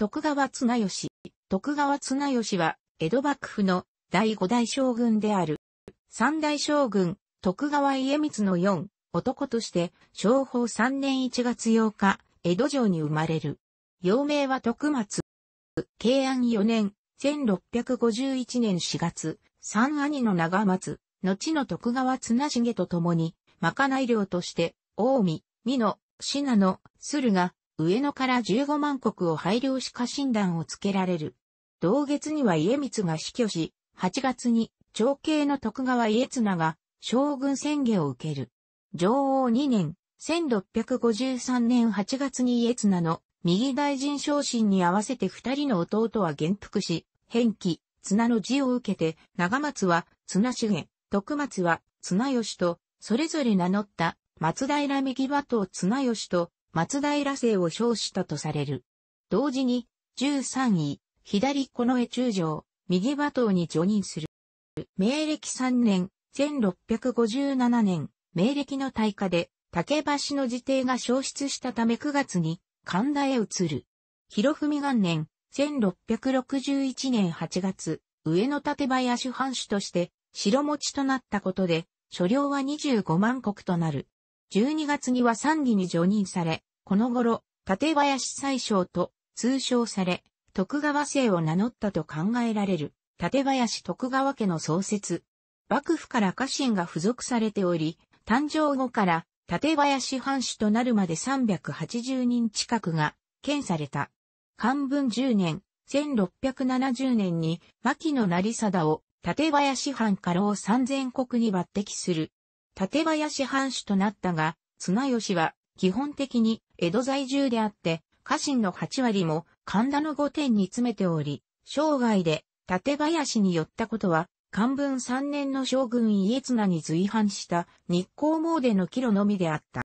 徳川綱吉。徳川綱吉は、江戸幕府の第五代将軍である。三代将軍、徳川家光の四男として、昭法三年一月8日、江戸城に生まれる。幼名は徳松。慶安四年、1651年4月、三兄の長松、後の徳川綱重と共に、まかない領として、大海、美濃、信濃、駿河、上野から15万国を配慮し家臣団をつけられる。同月には家光が死去し、8月に長兄の徳川家綱が将軍宣言を受ける。上王2年、1653年8月に家綱の右大臣昇進に合わせて二人の弟は元服し、返記、綱の字を受けて、長松は綱重、徳松は綱吉と、それぞれ名乗った松平右和と綱吉と、松平姓を称したとされる。同時に、13位、左近衛中将、右馬頭に除任する。明暦3年、1657年、明暦の大火で、竹橋の自邸が消失したため9月に、神田へ移る。広文元年、1661年8月、上野立林藩主として、白持ちとなったことで、所領は25万国となる。12月には参議に除任され、この頃、立林宰相と通称され、徳川姓を名乗ったと考えられる、立林徳川家の創設。幕府から家臣が付属されており、誕生後から立林藩主となるまで380人近くが検された。漢文10年、1670年に牧野成貞を立林藩家老三千国に抜擢する館林藩主となったが、綱吉は基本的に江戸在住であって、家臣の8割も神田の御殿に詰めており、生涯で館林に寄ったことは、漢文3年の将軍家綱に随伴した日光詣の帰路のみであった。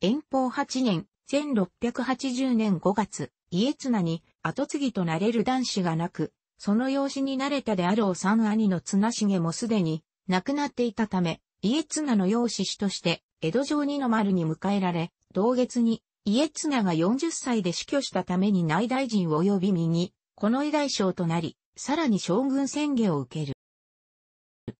遠方8年、1680年5月、家綱に後継ぎとなれる男子がなく、その養子になれたであろう三兄の綱重もすでに亡くなっていたため、家綱の養子として、江戸城二の丸に迎えられ、同月に、家綱が40歳で死去したために内大臣及び右、この偉大将となり、さらに将軍宣言を受ける。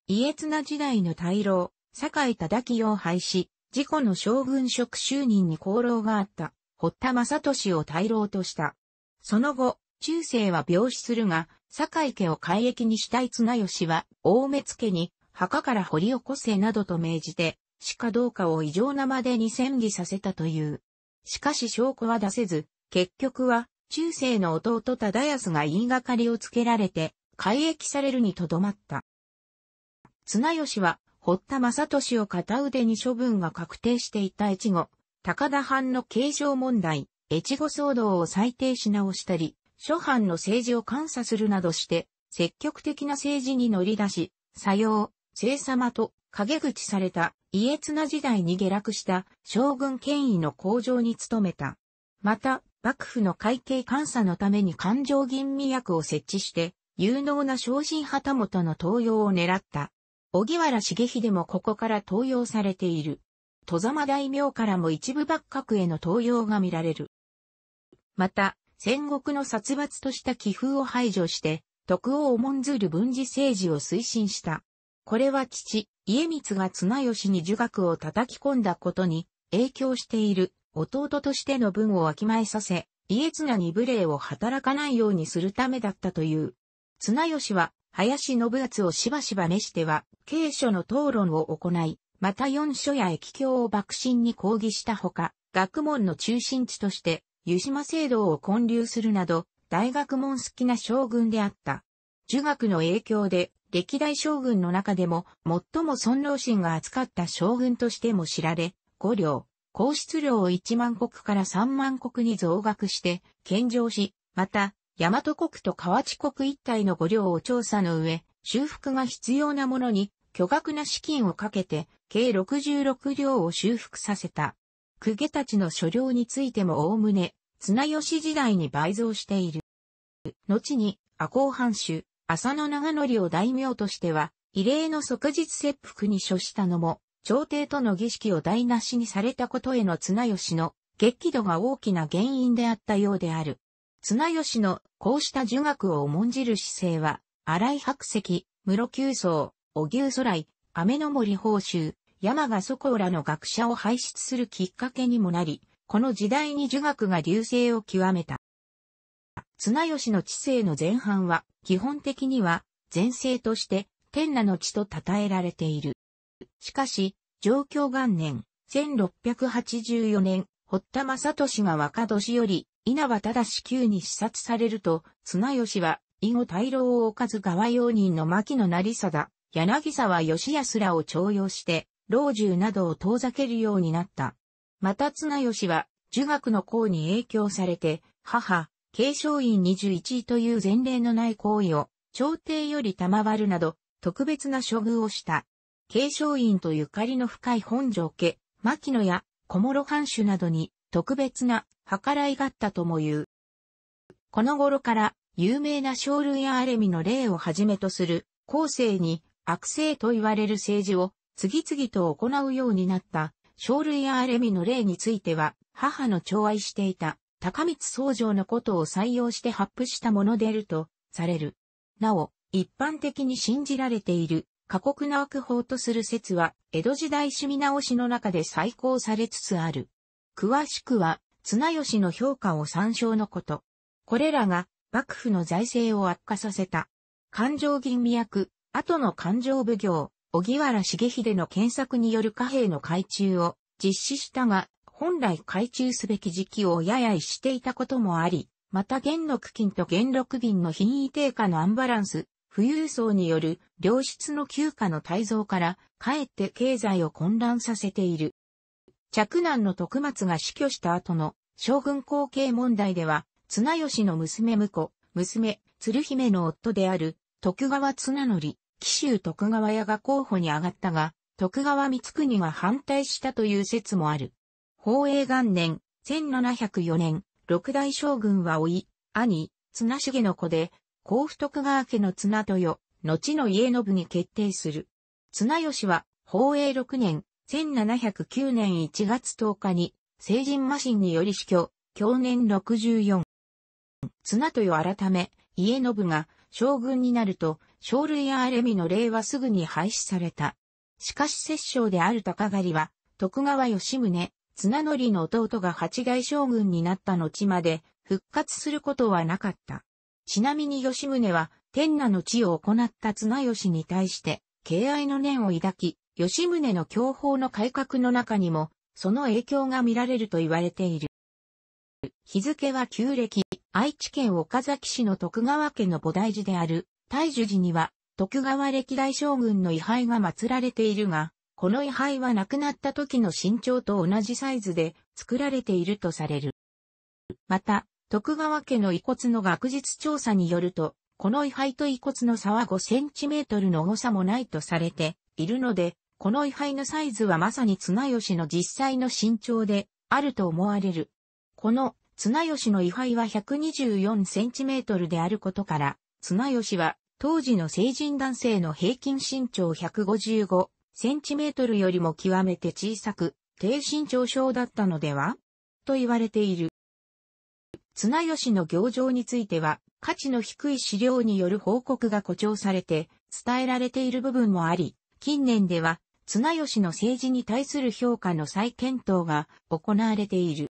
家綱時代の大老、酒井忠清を廃止、事故の将軍職就任に功労があった、堀田正俊を大老とした。その後、中世は病死するが、酒井家を改役にしたい綱吉は、大目付に、墓から掘り起こせなどと命じて、死かどうかを異常なまでに戦議させたという。しかし証拠は出せず、結局は、中世の弟忠康が言いがかりをつけられて、改役されるにとどまった。綱吉は、堀田正俊を片腕に処分が確定していた越後、高田藩の継承問題、越後騒動を再定し直したり、諸藩の政治を監査するなどして、積極的な政治に乗り出し、左様、聖様と陰口された家綱時代に下落した将軍権威の向上に努めた。また、幕府の会計監査のために勘定吟味役を設置して、有能な昇進旗本の登用を狙った。小木原重秀もここから登用されている。戸様大名からも一部幕閣への登用が見られる。また、戦国の殺伐とした気風を排除して、徳をもんずる文字政治を推進した。これは父、家光が綱吉に儒学を叩き込んだことに影響している弟としての分をわきまえさせ、家綱に無礼を働かないようにするためだったという。綱吉は、林信厚をしばしば召しては、経書の討論を行い、また四書や駅教を爆心に抗議したほか、学問の中心地として、湯島聖堂を建立するなど、大学問好きな将軍であった。儒学の影響で、歴代将軍の中でも最も尊老心が厚かった将軍としても知られ、五両、皇室領を1万国から3万国に増額して献上し、また、大和国と河内国一帯の五両を調査の上、修復が必要なものに巨額な資金をかけて、計66両を修復させた。公家たちの所領についても概ね、綱吉時代に倍増している。後に、阿公藩主、浅野長則を大名としては、異例の即日切腹に処したのも、朝廷との儀式を台無しにされたことへの綱吉の激怒が大きな原因であったようである。綱吉のこうした儒学を重んじる姿勢は、荒井白石、室久層、小牛空来、雨の森報酬、山賀祖公らの学者を輩出するきっかけにもなり、この時代に儒学が流星を極めた。綱吉の治世の前半は、基本的には、前世として、天那の地と称えられている。しかし、上京元年、1684年、堀田正俊が若年より、稲葉正急に視察されると、綱吉は、以後大老を置かず側用人の牧野成貞、柳沢義康らを徴用して、老中などを遠ざけるようになった。また綱吉は、儒学の功に影響されて、母、継承院21位という前例のない行為を、朝廷より賜るなど、特別な処遇をした。継承院とゆかりの深い本庄家、牧野や小諸藩主などに特別な計らいがあったとも言う。この頃から有名な生類やアレミの例をはじめとする後世に悪性と言われる政治を次々と行うようになった生類やアレミの例については母の寵愛していた高光僧城のことを採用して発布したものであるとされる。なお、一般的に信じられている過酷な悪法とする説は、江戸時代趣味直しの中で再考されつつある。詳しくは、綱吉の評価を参照のこと。これらが、幕府の財政を悪化させた。勘定吟味役、後の勘定奉行、小木原重秀の検索による貨幣の改鋳を実施したが、本来改中すべき時期をややいしていたこともあり、また元禄金と元禄銀の品位低下のアンバランス、富裕層による良質の休暇の滞蔵から、かえって経済を混乱させている。着難の徳松が死去した後の将軍後継問題では、綱吉の娘婿、娘、鶴姫の夫である徳川綱則、紀州徳川屋が候補に上がったが、徳川光国が反対したという説もある。宝永元年、1704年、六代将軍はい、兄、綱重の子で、甲府徳川家の綱豊、後の家信に決定する。綱吉は、宝永六年、1709年1月10日に、成人魔神により死去、去年64。綱豊改め、家信が将軍になると、将類やあれみの霊はすぐに廃止された。しかし摂政である高狩は、徳川吉宗、綱則の弟が八代将軍になった後まで復活することはなかった。ちなみに吉宗は天下の地を行った綱吉に対して敬愛の念を抱き、吉宗の教法の改革の中にもその影響が見られると言われている。日付は旧暦、愛知県岡崎市の徳川家の菩提寺である、大樹寺には、徳川歴代将軍の位牌が祀られているが、この位牌は亡くなった時の身長と同じサイズで作られているとされる。また、徳川家の遺骨の学術調査によると、この位牌と遺骨の差は5センチメートルの誤差もないとされているので、この位牌のサイズはまさに綱吉の実際の身長であると思われる。この綱吉の位牌は124センチメートルであることから、綱吉は当時の成人男性の平均身長155センチメートルよりも極めて小さく、低身長症だったのではと言われている。綱吉の行状については、価値の低い資料による報告が誇張されて、伝えられている部分もあり、近年では、綱吉の政治に対する評価の再検討が行われている。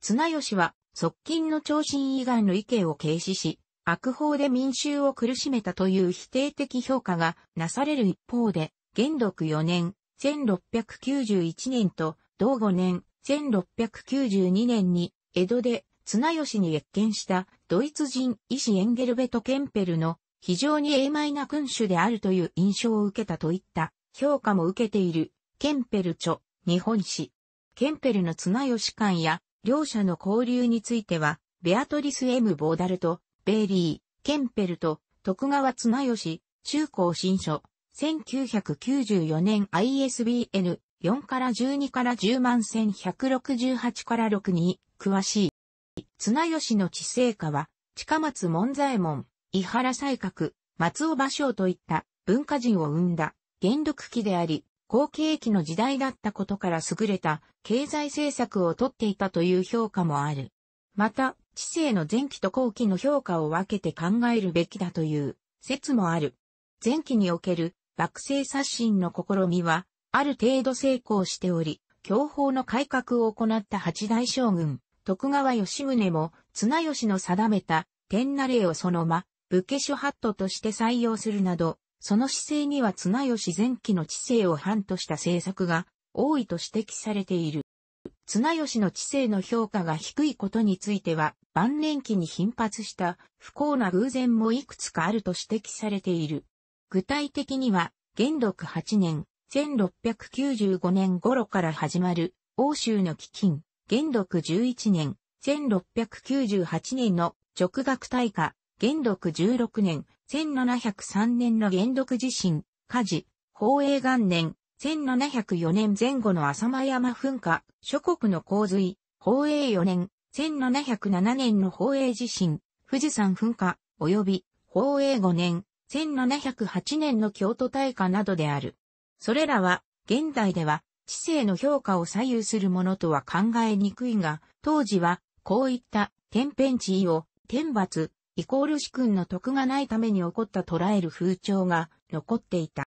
綱吉は、側近の長身以外の意見を軽視し、悪法で民衆を苦しめたという否定的評価がなされる一方で、元禄4年、1691年と、同5年、1692年に、江戸で、綱吉に越見した、ドイツ人医師エンゲルベト・ケンペルの、非常に英昧な君主であるという印象を受けたといった評価も受けている、ケンペル著、日本史。ケンペルの綱吉館や、両者の交流については、ベアトリス・ M・ ボーダルと、ベイリー、ケンペルと、徳川綱吉、中高新書、1994年 ISBN 4から12から10万1168から6に詳しい。綱吉の地政家は、近松門左衛門、伊原西閣、松尾芭蕉といった文化人を生んだ元禄期であり、後継期の時代だったことから優れた経済政策をとっていたという評価もある。また、知性の前期と後期の評価を分けて考えるべきだという説もある。前期における幕政刷新の試みは、ある程度成功しており、教法の改革を行った八大将軍、徳川吉宗も、綱吉の定めた、天なれをそのま、武家諸法度として採用するなど、その姿勢には綱吉前期の知性を反とした政策が多いと指摘されている。綱吉の知性の評価が低いことについては、晩年期に頻発した不幸な偶然もいくつかあると指摘されている。具体的には、元禄8年、1695年頃から始まる、欧州の基金、元禄11年、1698年の直学大化、元禄16年、1703年の元禄地震、火事、宝永元年、1704年前後の浅間山噴火、諸国の洪水、宝永4年、1707年の宝永地震、富士山噴火、及び、宝永5年、1708年の京都大火などである。それらは、現代では、知性の評価を左右するものとは考えにくいが、当時は、こういった天変地異を、天罰、イコール主君の徳がないために起こった捉える風潮が残っていた。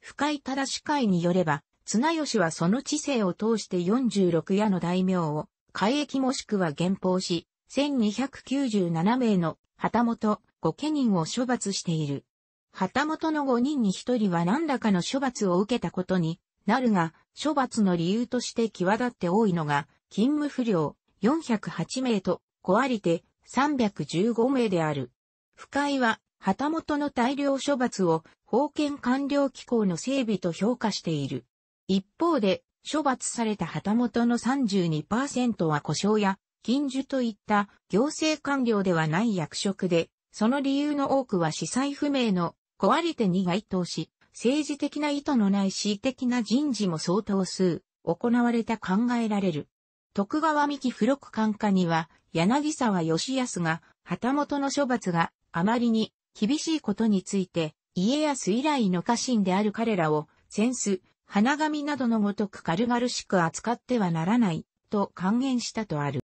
深い正し会によれば、綱吉はその知性を通して46夜の大名を、海役もしくは減俸し、1297名の旗本、御家人を処罰している。旗本の5人に1人は何らかの処罰を受けたことになるが、処罰の理由として際立って多いのが、勤務不良408名と、小ありて315名である。不快は、旗本の大量処罰を、封建官僚機構の整備と評価している。一方で、処罰された旗本の32%は故障や、禁樹といった行政官僚ではない役職で、その理由の多くは司祭不明の壊れてに該当し、政治的な意図のない恣意的な人事も相当数行われた考えられる。徳川三木付録官下には、柳沢義康が、旗本の処罰があまりに厳しいことについて、家康以来の家臣である彼らを、扇子、花紙などのごとく軽々しく扱ってはならない、と還元したとある。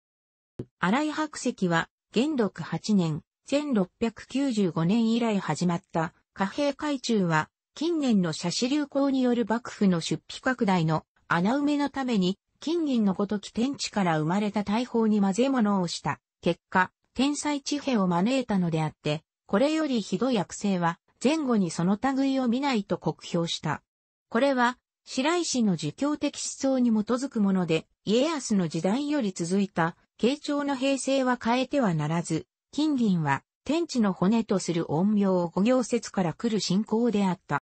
荒井白石は、元禄8年、1695年以来始まった貨幣改中は、近年の車種流行による幕府の出費拡大の穴埋めのために、金銀のごとき天地から生まれた大砲に混ぜ物をした結果、天才地平を招いたのであって、これよりひどい悪性は、前後にその類を見ないと酷評した。これは、白石の儒教的思想に基づくもので、家康の時代より続いた、慶長の平成は変えてはならず、金銀は天地の骨とする陰陽五行説から来る信仰であった。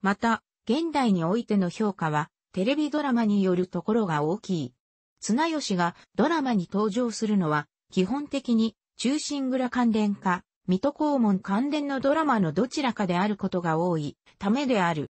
また、現代においての評価は、テレビドラマによるところが大きい。綱吉がドラマに登場するのは、基本的に中心蔵関連か、水戸黄門関連のドラマのどちらかであることが多いためである。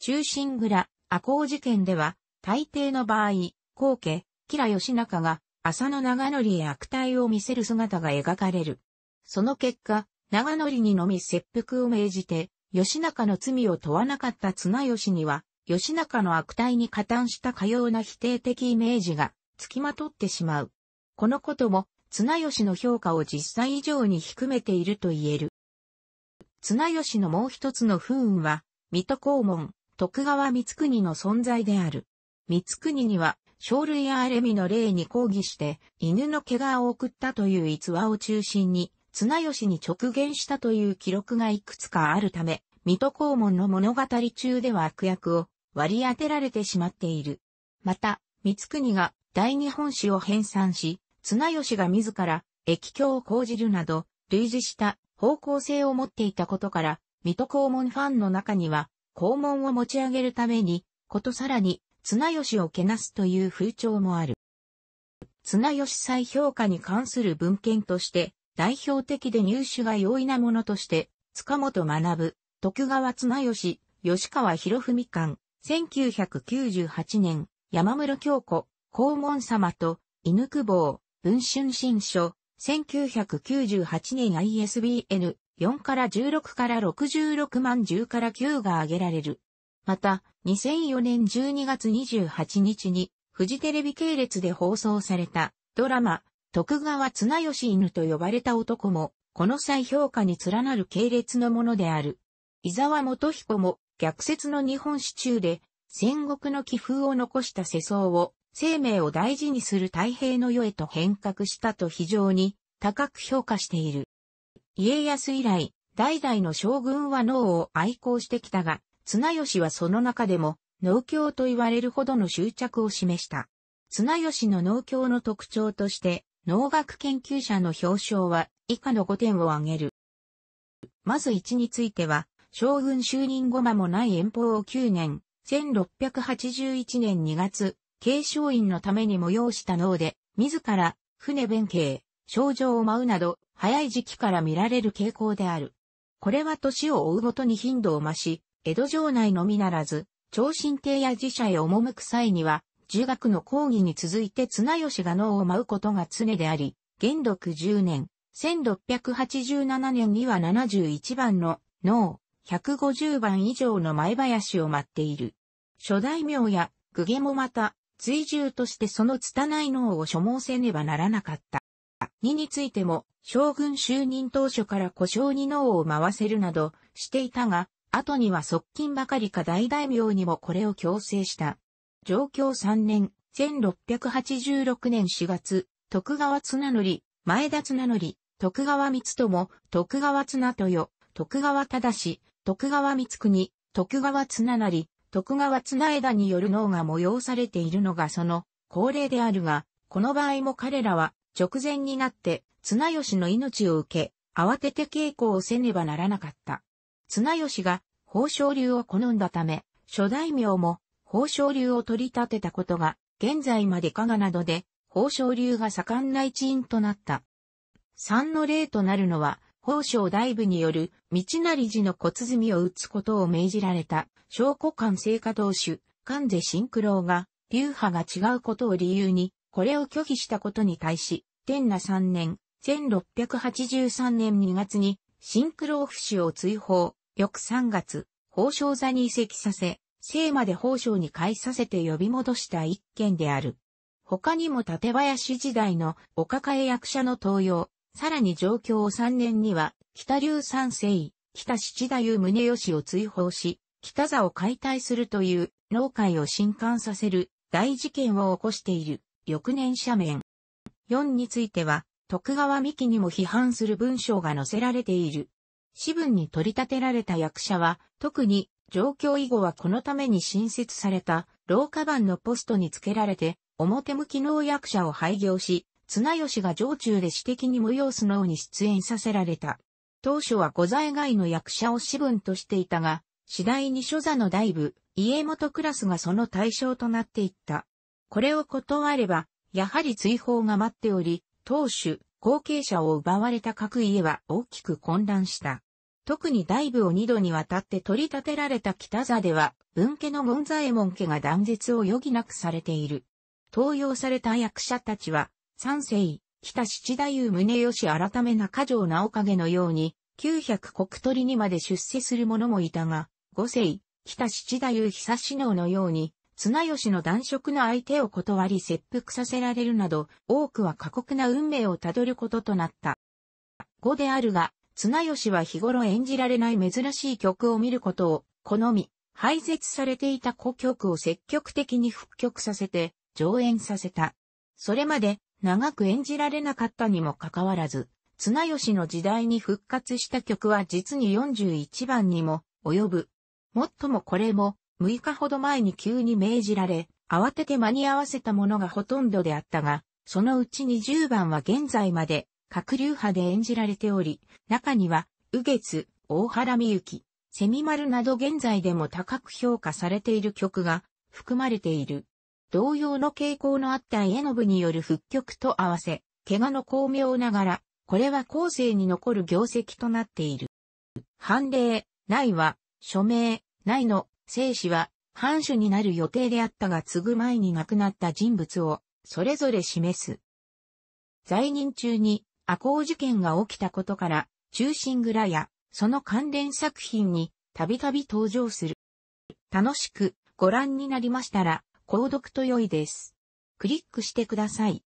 中心蔵、赤光事件では、大抵の場合、後家、吉良義仲が浅野長則へ悪態を見せる姿が描かれる。その結果、長則にのみ切腹を命じて、義仲の罪を問わなかった綱吉には、義仲の悪態に加担したかような否定的イメージが付きまとってしまう。このことも、綱吉の評価を実際以上に低めていると言える。綱吉のもう一つの不運は、水戸黄門、徳川光国の存在である。光国には生類アーレミの霊に抗議して犬の怪我を送ったという逸話を中心に、綱吉に直言したという記録がいくつかあるため、水戸黄門の物語中では悪役を割り当てられてしまっている。また、三国が大日本史を編纂し、綱吉が自ら液境を講じるなど、類似した方向性を持っていたことから、水戸黄門ファンの中には、黄門を持ち上げるために、ことさらに、綱吉をけなすという風潮もある。綱吉再評価に関する文献として、代表的で入手が容易なものとして、塚本学、徳川綱吉、吉川博文館、1998年、山室京子、黄門様と、犬久保、文春新書、1998年 ISBN4 から16から66万10から9が挙げられる。また、2004年12月28日に、フジテレビ系列で放送された、ドラマ、徳川綱吉犬と呼ばれた男も、この際評価に連なる系列のものである。伊沢元彦も、逆説の日本史中で、戦国の気風を残した世相を、生命を大事にする太平の世へと変革したと非常に高く評価している。家康以来、代々の将軍は脳を愛好してきたが、綱吉はその中でも、農協と言われるほどの執着を示した。綱吉の農協の特徴として、農学研究者の表彰は以下の5点を挙げる。まず1については、将軍就任後間もない遠方を9年、1681年2月、継承院のために催した脳で、自ら、船弁慶、症状を舞うなど、早い時期から見られる傾向である。これは年を追うごとに頻度を増し、江戸城内のみならず、長身邸や寺社へ赴く際には、儒学の講義に続いて綱吉が脳を舞うことが常であり、元禄10年、1687年には71番の脳、150番以上の前林を舞っている。諸大名や公家もまた、追従としてその拙い脳を所望せねばならなかった。にについても、将軍就任当初から故障に脳を回せるなどしていたが、後には側近ばかりか大大名にもこれを強制した。上京3年、1686年4月、徳川綱則、前田綱則、徳川光友、徳川綱豊、徳川忠、徳川光国、徳川綱成、徳川綱枝による脳が催されているのがその恒例であるが、この場合も彼らは直前になって綱吉の命を受け、慌てて稽古をせねばならなかった。綱吉が宝生流を好んだため、諸大名も宝生流を取り立てたことが、現在まで加賀などで宝生流が盛んな一因となった。3の例となるのは、宝生大部による道成寺の小鼓を打つことを命じられた、証拠官聖火同主、関税新九郎が、流派が違うことを理由に、これを拒否したことに対し、天那3年、1683年2月に、新九郎不死を追放、翌3月、宝生座に移籍させ、生まで宝生に返させて呼び戻した一件である。他にも立林時代のお抱え役者の登用、さらに上京3年には、北流三世、北七太夫宗義を追放し、北座を解体するという農会を震撼させる大事件を起こしている翌年斜面。4については、徳川三木にも批判する文章が載せられている。私文に取り立てられた役者は、特に状況以後はこのために新設された廊下版のポストにつけられて、表向き能役者を廃業し、綱吉が常駐で私的に無用素能に出演させられた。当初は御在外の役者を私文としていたが、次第に諸座の大部、家元クラスがその対象となっていった。これを断れば、やはり追放が待っており、当主、後継者を奪われた各家は大きく混乱した。特に大部を二度にわたって取り立てられた北座では、文家の門左衛門家が断絶を余儀なくされている。登用された役者たちは、三世、北七太夫宗義改め中条直影のように、九百国取りにまで出世する者もいたが、五世、北七太夫久志能のように、綱吉の男色の相手を断り切腹させられるなど、多くは過酷な運命をたどることとなった。語であるが、綱吉は日頃演じられない珍しい曲を見ることを好み、廃絶されていた古曲を積極的に復曲させて上演させた。それまで長く演じられなかったにもかかわらず、綱吉の時代に復活した曲は実に41番にも及ぶ。もっともこれも6日ほど前に急に命じられ、慌てて間に合わせたものがほとんどであったが、そのうち20番は現在まで各流派で演じられており、中には、右月、大原美幸、セミマルなど現在でも高く評価されている曲が含まれている。同様の傾向のあった家信による復曲と合わせ、怪我の巧妙ながら、これは後世に残る業績となっている。判例、内は、署名、内の、生死は、藩主になる予定であったが継ぐ前に亡くなった人物を、それぞれ示す。在任中に、赤穂事件が起きたことから、忠臣蔵や、その関連作品に、たびたび登場する。楽しくご覧になりましたら、購読と良いです。クリックしてください。